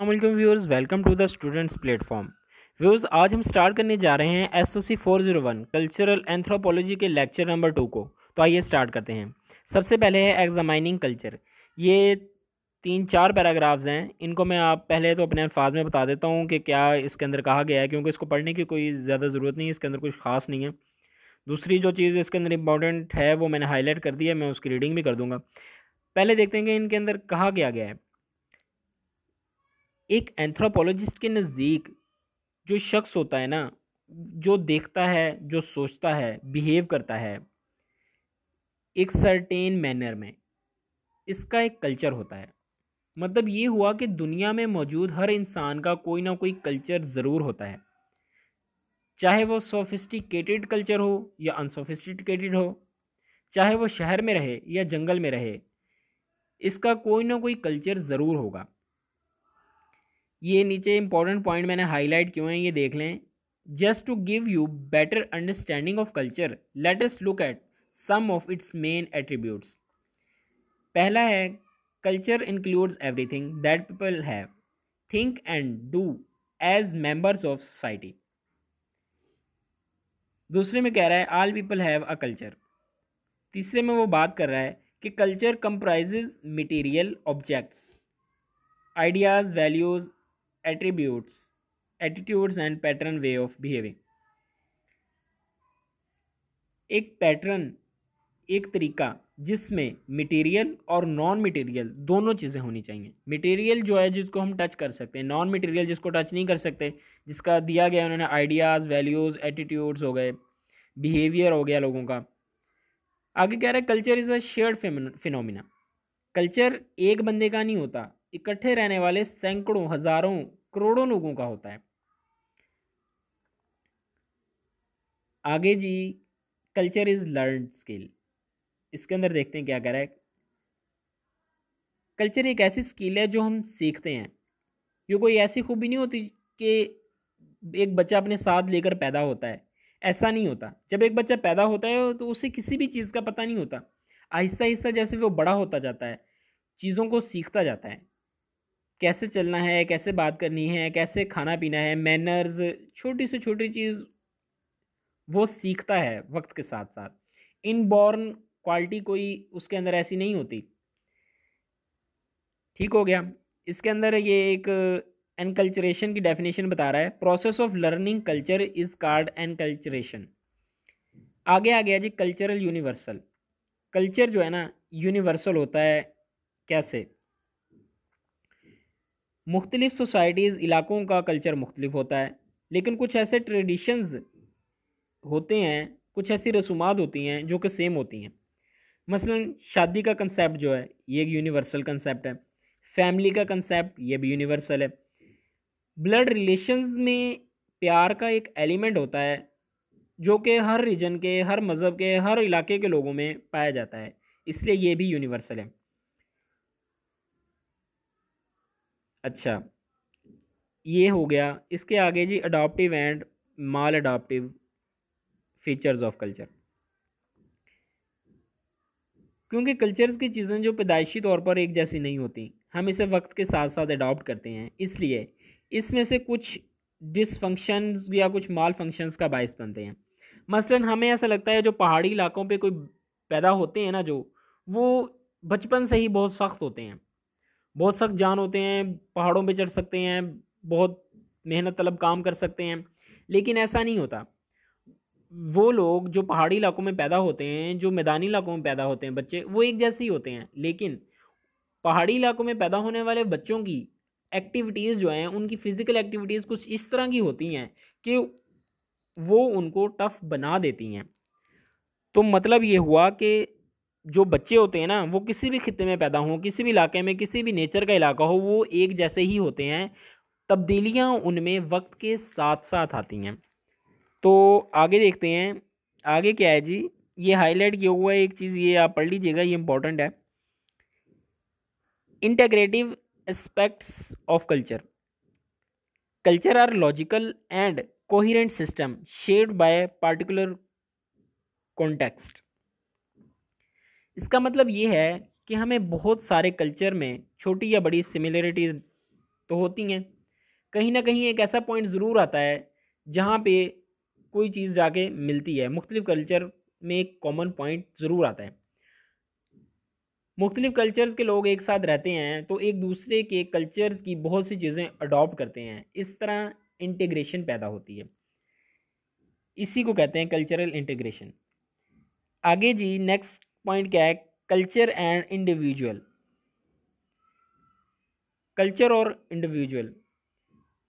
अल्लाम viewers welcome to the students platform viewers आज हम स्टार्ट करने जा रहे हैं S O C four zero one cultural anthropology के लेक्चर नंबर टू को तो आइए स्टार्ट करते हैं सबसे पहले है एग्जामाइनिंग कल्चर ये तीन चार पैराग्राफ्स हैं इनको मैं आप पहले तो अपने अल्फाज में बता देता हूँ कि क्या इसके अंदर कहा गया है क्योंकि इसको पढ़ने की कोई ज़्यादा ज़रूरत नहीं है इसके अंदर कुछ खास नहीं है दूसरी जो चीज़ इसके अंदर इंपॉर्टेंट है वो मैंने हाईलाइट कर दी है मैं उसकी रीडिंग भी कर दूँगा पहले देखते हैं कि इनके अंदर कहा गया गया है एक एंथ्रोपोलॉजिस्ट के नज़दीक जो शख्स होता है ना जो देखता है जो सोचता है बिहेव करता है एक सर्टेन मैनर में इसका एक कल्चर होता है मतलब ये हुआ कि दुनिया में मौजूद हर इंसान का कोई ना कोई कल्चर ज़रूर होता है चाहे वो सोफिस्टिकेटेड कल्चर हो या अनसोफिस्टिकेटेड हो चाहे वो शहर में रहे या जंगल में रहे इसका कोई ना कोई कल्चर ज़रूर होगा ये नीचे इंपॉर्टेंट पॉइंट मैंने हाईलाइट क्यों है ये देख लें just to give you better understanding of culture latest look at some of its main attributes पहला है culture includes everything that people have think and do as members of society दूसरे में कह रहा है all people have a culture तीसरे में वो बात कर रहा है कि culture comprise material objects ideas values attributes, attitudes and pattern way of behaving. एक पैटर्न एक तरीका जिसमें मटेरियल और नॉन मटेरियल दोनों चीज़ें होनी चाहिए मटेरियल जो है जिसको हम टच कर सकते हैं नॉन मटेरियल जिसको टच नहीं कर सकते जिसका दिया गया उन्होंने आइडियाज़ वैल्यूज़ एटीट्यूड्स हो गए बिहेवियर हो गया लोगों का आगे कह रहा है culture is a shared phenomena culture एक बंदे का नहीं होता इकट्ठे रहने वाले सैकड़ों हजारों करोड़ों लोगों का होता है आगे जी कल्चर इज़ लर्न स्किल इसके अंदर देखते हैं क्या कह रहा है कल्चर एक ऐसी स्किल है जो हम सीखते हैं ये कोई ऐसी खूबी नहीं होती कि एक बच्चा अपने साथ लेकर पैदा होता है ऐसा नहीं होता जब एक बच्चा पैदा होता है तो उसे किसी भी चीज़ का पता नहीं होता आहिस्ता आहिस्ता जैसे वो बड़ा होता जाता है चीज़ों को सीखता जाता है कैसे चलना है कैसे बात करनी है कैसे खाना पीना है मैनर्स छोटी से छोटी चीज़ वो सीखता है वक्त के साथ साथ इनबॉर्न क्वालिटी कोई उसके अंदर ऐसी नहीं होती ठीक हो गया इसके अंदर ये एक एनकल्चरेशन की डेफिनेशन बता रहा है process of learning culture is called enculturation आगे आ गया जी कल्चरल यूनिवर्सल कल्चर जो है ना यूनिवर्सल होता है कैसे मुख्तलिफ़ सोसाइटीज़ इलाकों का कल्चर मुख्तलिफ होता है लेकिन कुछ ऐसे ट्रेडिशंस होते हैं कुछ ऐसी रसूमात होती हैं जो कि सेम होती हैं मसलन शादी का कंसेप्ट जो है ये एक यूनिवर्सल कंसेप्ट है फैमिली का कंसेप्ट ये भी यूनिवर्सल है ब्लड रिलेशंस में प्यार का एक एलिमेंट होता है जो कि हर रीजन के हर मज़हब के हर इलाके के लोगों में पाया जाता है इसलिए ये भी यूनिवर्सल है अच्छा ये हो गया इसके आगे जी adaptive and maladaptive features of culture क्योंकि कल्चर्स की चीज़ें जो पैदाइशी तौर पर एक जैसी नहीं होती हम इसे वक्त के साथ साथ अडोप्ट करते हैं इसलिए इसमें से कुछ डिसफंक्शन या कुछ माल फंक्शंस का बायस बनते हैं मसलन हमें ऐसा लगता है जो पहाड़ी इलाकों पे कोई पैदा होते हैं ना जो वो बचपन से ही बहुत सख्त होते हैं बहुत सख्त जान होते हैं पहाड़ों पर चढ़ सकते हैं बहुत मेहनत तलब काम कर सकते हैं लेकिन ऐसा नहीं होता वो लोग जो पहाड़ी इलाकों में पैदा होते हैं जो मैदानी इलाकों में पैदा होते हैं बच्चे वो एक जैसे ही होते हैं लेकिन पहाड़ी इलाकों में पैदा होने वाले बच्चों की एक्टिविटीज़ जो हैं उनकी फ़िज़िकल एक्टिविटीज़ कुछ इस तरह की होती हैं कि वो उनको टफ़ बना देती हैं तो मतलब ये हुआ कि जो बच्चे होते हैं ना वो किसी भी खत्े में पैदा हों किसी भी इलाके में किसी भी नेचर का इलाका हो वो एक जैसे ही होते हैं तब्दीलियाँ उनमें वक्त के साथ साथ आती हैं तो आगे देखते हैं आगे क्या है जी ये हाईलाइट किया हुआ है एक चीज़ ये आप पढ़ लीजिएगा ये इंपॉर्टेंट है integrative aspects of culture culture are logical and coherent system shared by particular context इसका मतलब ये है कि हमें बहुत सारे कल्चर में छोटी या बड़ी सिमिलरिटीज़ तो होती हैं कहीं ना कहीं एक ऐसा पॉइंट ज़रूर आता है जहाँ पे कोई चीज़ जाके मिलती है मुख्तलिफ़ कल्चर में एक कॉमन पॉइंट ज़रूर आता है मुख्तलिफ़ कल्चर्स के लोग एक साथ रहते हैं तो एक दूसरे के कल्चर्स की बहुत सी चीज़ें अडॉप्ट करते हैं इस तरह इंटीग्रेशन पैदा होती है इसी को कहते हैं कल्चरल इंटीग्रेशन आगे जी नेक्स्ट पॉइंट क्या है कल्चर एंड इंडिविजुअल कल्चर और इंडिविजुअल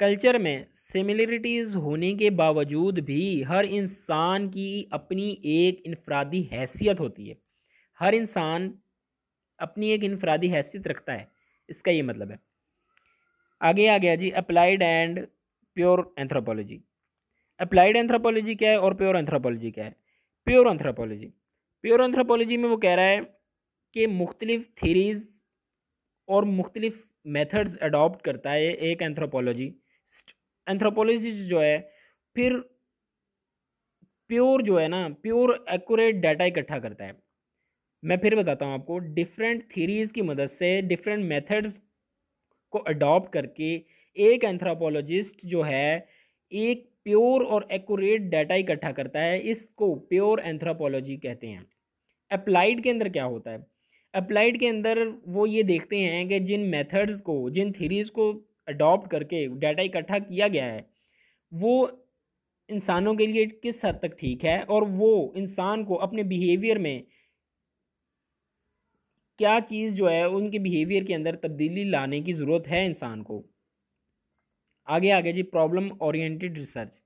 कल्चर में सिमिलरिटीज़ होने के बावजूद भी हर इंसान की अपनी एक इनफरादी हैसियत होती है हर इंसान अपनी एक इनफरादी हैसियत रखता है इसका ये मतलब है आगे आ गया जी applied and pure anthropology applied anthropology क्या है और प्योर एंथ्रोपोलॉजी क्या है प्योर एंथ्रोपोलॉजी प्योर एंथ्रोपोलॉजी में वो कह रहा है कि मुख्तलिफ थीरीज़ और मुख्तलिफ मेथड्स अडॉप्ट करता है एक एंथ्रोपोलॉजी एंथ्रोपोलॉजी जो है फिर प्योर जो है ना प्योर एक्यूरेट डाटा इकट्ठा करता है मैं फिर बताता हूँ आपको डिफरेंट थीरीज़ की मदद से डिफरेंट मेथड्स को अडॉप्ट करके एक एंथ्रोपोलॉजिस्ट जो है एक प्योर और एक्यूरेट डाटा इकट्ठा करता है इसको प्योर एंथ्रोपोलॉजी कहते हैं अप्लाइड के अंदर क्या होता है अप्लाइड के अंदर वो ये देखते हैं कि जिन मेथड्स को जिन थीरीज़ को अडॉप्ट करके डाटा इकट्ठा किया गया है वो इंसानों के लिए किस हद तक ठीक है और वो इंसान को अपने बिहेवियर में क्या चीज़ जो है उनके बिहेवियर के अंदर तब्दीली लाने की ज़रूरत है इंसान को आगे आगे जी problem oriented research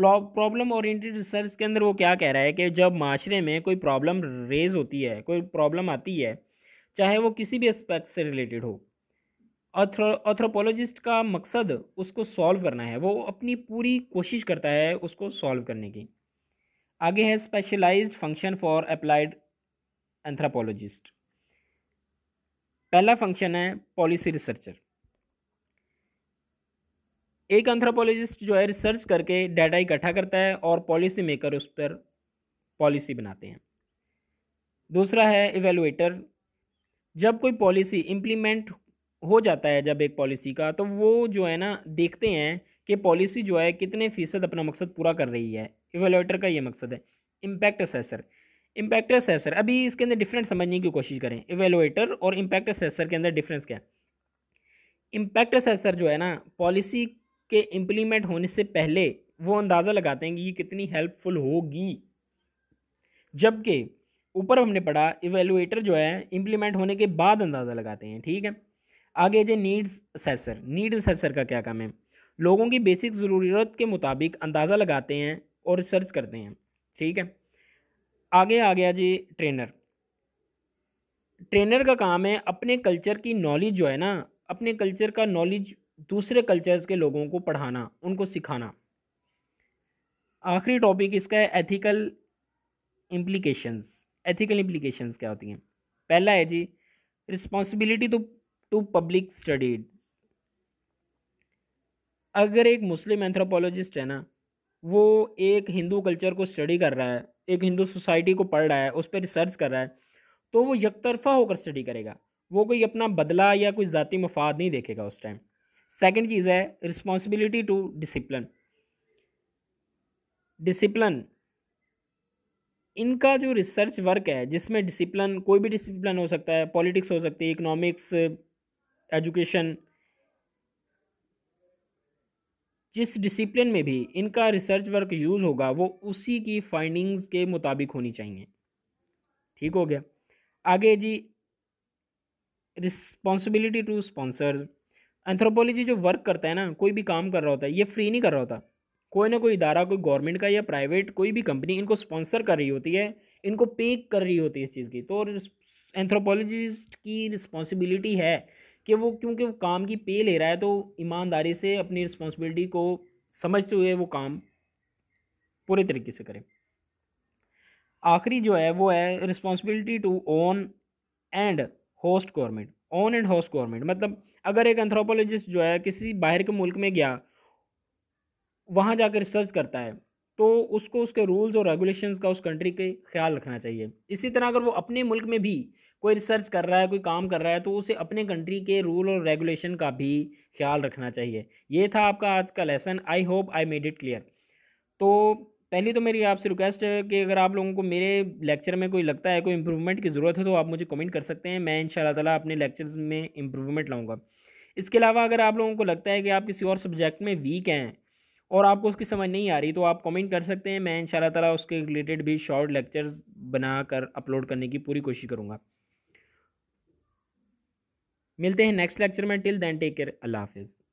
problem oriented research के अंदर वो क्या कह रहा है कि जब माशरे में कोई प्रॉब्लम रेज होती है कोई प्रॉब्लम आती है चाहे वो किसी भी एस्पेक्ट से रिलेटेड हो ऑथ्रोपोलॉजिस्ट का मकसद उसको सॉल्व करना है वो अपनी पूरी कोशिश करता है उसको सॉल्व करने की आगे है specialised function for applied anthropologist पहला फंक्शन है पॉलिसी रिसर्चर एक एंथ्रोपोलॉजिस्ट जो है रिसर्च करके डाटा इकट्ठा करता है और पॉलिसी मेकर उस पर पॉलिसी बनाते हैं दूसरा है इवेलुएटर जब कोई पॉलिसी इम्प्लीमेंट हो जाता है जब एक पॉलिसी का तो वो जो है ना देखते हैं कि पॉलिसी जो है कितने फ़ीसद अपना मकसद पूरा कर रही है इवेलुएटर का ये मकसद है इम्पैक्ट असेसर इम्पैक्ट असेसर अभी इसके अंदर डिफरेंट समझने की कोशिश करें इवेलुएटर और इम्पैक्ट असेसर के अंदर डिफरेंस क्या है इम्पैक्ट असेसर जो है ना पॉलिसी के इम्प्लीमेंट होने से पहले वो अंदाज़ा लगाते हैं कि ये कितनी हेल्पफुल होगी जबकि ऊपर हमने पढ़ा इवेलुएटर जो है इम्प्लीमेंट होने के बाद अंदाज़ा लगाते हैं ठीक है आगे जो नीड्स असेसर नीड असेसर का क्या काम है लोगों की बेसिक ज़रूरत के मुताबिक अंदाज़ा लगाते हैं और रिसर्च करते हैं ठीक है आगे आ गया जी ट्रेनर ट्रेनर का काम है अपने कल्चर की नॉलेज जो है ना अपने कल्चर का नॉलेज दूसरे कल्चर्स के लोगों को पढ़ाना उनको सिखाना आखिरी टॉपिक इसका है एथिकल इम्प्लीकेशंस एथिकल इम्प्लीकेशंस क्या होती हैं पहला है जी responsibility to to public studies अगर एक मुस्लिम एंथ्रोपोलॉजिस्ट है ना वो एक हिंदू कल्चर को स्टडी कर रहा है एक हिंदू सोसाइटी को पढ़ रहा है उस पर रिसर्च कर रहा है तो वो यकतरफा होकर स्टडी करेगा वो कोई अपना बदला या कोई ज़ाती मफाद नहीं देखेगा उस टाइम सेकेंड चीज़ है रिस्पॉन्सिबिलिटी टू डिसिप्लिन डिसिप्लिन इनका जो रिसर्च वर्क है जिसमें डिसिप्लिन कोई भी डिसिप्लिन हो सकता है पॉलिटिक्स हो सकती है इकोनॉमिक्स एजुकेशन जिस डिसिप्लिन में भी इनका रिसर्च वर्क यूज़ होगा वो उसी की फाइंडिंग्स के मुताबिक होनी चाहिए ठीक हो गया आगे जी रिस्पॉन्सिबिलिटी टू स्पॉन्सर्स एंथ्रोपोलॉजी जो वर्क करता है ना कोई भी काम कर रहा होता है ये फ्री नहीं कर रहा होता कोई ना कोई इदारा कोई गवर्नमेंट का या प्राइवेट कोई भी कंपनी इनको स्पॉन्सर कर रही होती है इनको पे कर रही होती है इस चीज़ की तो एंथ्रोपोलॉजिस्ट की रिस्पॉन्सिबिलिटी है कि वो क्योंकि वो काम की पे ले रहा है तो ईमानदारी से अपनी रिस्पॉन्सिबिलिटी को समझते हुए वो काम पूरे तरीके से करें आखिरी जो है वो है responsibility to own and host government on and host government मतलब अगर एक एंथ्रोपोलॉजिस्ट जो है किसी बाहर के मुल्क में गया वहाँ जाकर रिसर्च करता है तो उसको उसके रूल्स और रेगुलेशंस का उस कंट्री के ख्याल रखना चाहिए इसी तरह अगर वो अपने मुल्क में भी कोई रिसर्च कर रहा है कोई काम कर रहा है तो उसे अपने कंट्री के रूल और रेगुलेशन का भी ख्याल रखना चाहिए ये था आपका आज का lesson I hope I made it clear तो पहली तो मेरी आपसे रिक्वेस्ट है कि अगर आप लोगों को मेरे लेक्चर में कोई लगता है कोई इंप्रूवमेंट की ज़रूरत है तो आप मुझे कमेंट कर सकते हैं मैं इन ताला अपने लेक्चर्स में इंप्रूवमेंट लाऊंगा इसके अलावा अगर आप लोगों को लगता है कि आप किसी और सब्जेक्ट में वीक हैं और आपको उसकी समझ नहीं आ रही तो आप कमेंट कर सकते हैं मैं इन ताला उसके रिलेटेड भी शॉर्ट लेक्चर्स बना कर अपलोड करने की पूरी कोशिश करूँगा मिलते हैं नेक्स्ट लेक्चर में टिल दैन टेक केयर अल्लाह हाफिज़